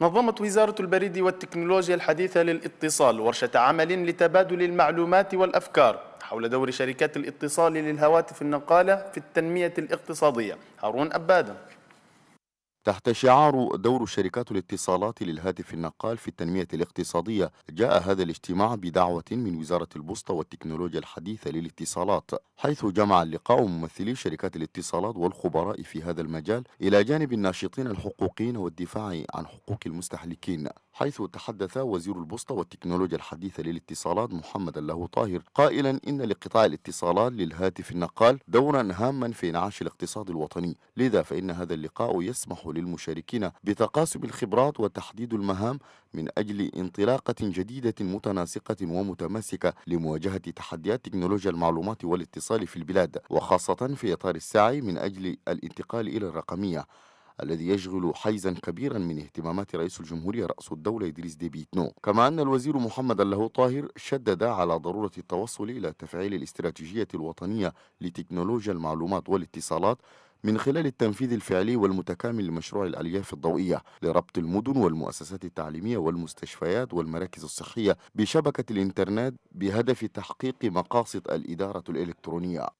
نظمت وزارة البريد والتكنولوجيا الحديثة للاتصال ورشة عمل لتبادل المعلومات والأفكار حول دور شركات الاتصال للهواتف النقالة في التنمية الاقتصادية هارون أبادم تحت شعار دور شركات الاتصالات للهاتف النقال في التنمية الاقتصادية جاء هذا الاجتماع بدعوة من وزارة البوسطة والتكنولوجيا الحديثة للاتصالات حيث جمع اللقاء ممثلي شركات الاتصالات والخبراء في هذا المجال إلى جانب الناشطين الحقوقيين والدفاع عن حقوق المستهلكين حيث تحدث وزير البوسطة والتكنولوجيا الحديثة للاتصالات محمد الله طاهر قائلا إن لقطاع الاتصالات للهاتف النقال دورا هاما في انعاش الاقتصاد الوطني لذا فإن هذا اللقاء يسمح للمشاركين بتقاسم الخبرات وتحديد المهام من أجل انطلاقة جديدة متناسقة ومتماسكة لمواجهة تحديات تكنولوجيا المعلومات والاتصال في البلاد وخاصة في إطار السعي من أجل الانتقال إلى الرقمية الذي يشغل حيزا كبيرا من اهتمامات رئيس الجمهورية رأس الدولة إدريس ديبيتنو كما أن الوزير محمد الله طاهر شدد على ضرورة التوصل إلى تفعيل الاستراتيجية الوطنية لتكنولوجيا المعلومات والاتصالات من خلال التنفيذ الفعلي والمتكامل لمشروع الألياف الضوئية لربط المدن والمؤسسات التعليمية والمستشفيات والمراكز الصحية بشبكة الإنترنت بهدف تحقيق مقاصد الإدارة الإلكترونية